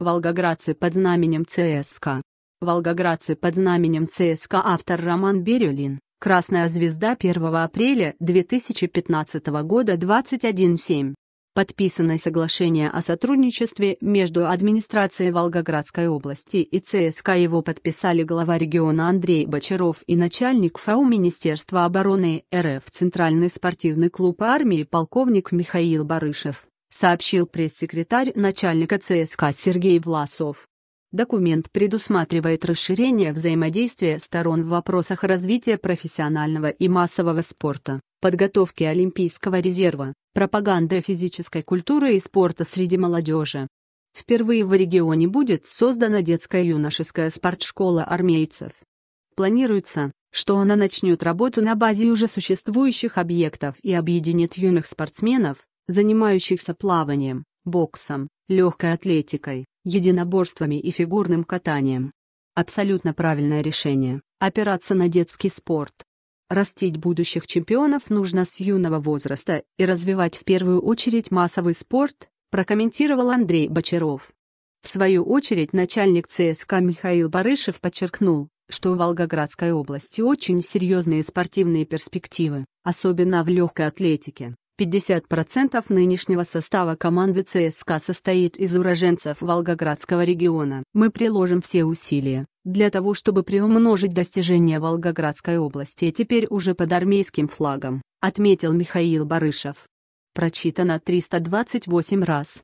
Волгоградцы под знаменем ЦСК. Волгоградцы под знаменем ЦСК автор Роман Бирюлин. Красная звезда 1 апреля 2015 года 21.7. Подписано соглашение о сотрудничестве между администрацией Волгоградской области и ЦСК. Его подписали глава региона Андрей Бочаров и начальник ФАУ Министерства обороны РФ Центральный спортивный клуб армии полковник Михаил Барышев сообщил пресс-секретарь начальника ЦСК Сергей Власов. Документ предусматривает расширение взаимодействия сторон в вопросах развития профессионального и массового спорта, подготовки Олимпийского резерва, пропаганды физической культуры и спорта среди молодежи. Впервые в регионе будет создана детская юношеская спортшкола армейцев. Планируется, что она начнет работу на базе уже существующих объектов и объединит юных спортсменов, занимающихся плаванием, боксом, легкой атлетикой, единоборствами и фигурным катанием. Абсолютно правильное решение – опираться на детский спорт. Растить будущих чемпионов нужно с юного возраста и развивать в первую очередь массовый спорт, прокомментировал Андрей Бочаров. В свою очередь начальник ЦСКА Михаил Барышев подчеркнул, что в Волгоградской области очень серьезные спортивные перспективы, особенно в легкой атлетике, 50% нынешнего состава команды ЦСКА состоит из уроженцев Волгоградского региона. Мы приложим все усилия для того, чтобы приумножить достижения Волгоградской области а теперь уже под армейским флагом, отметил Михаил Барышев. Прочитано 328 раз.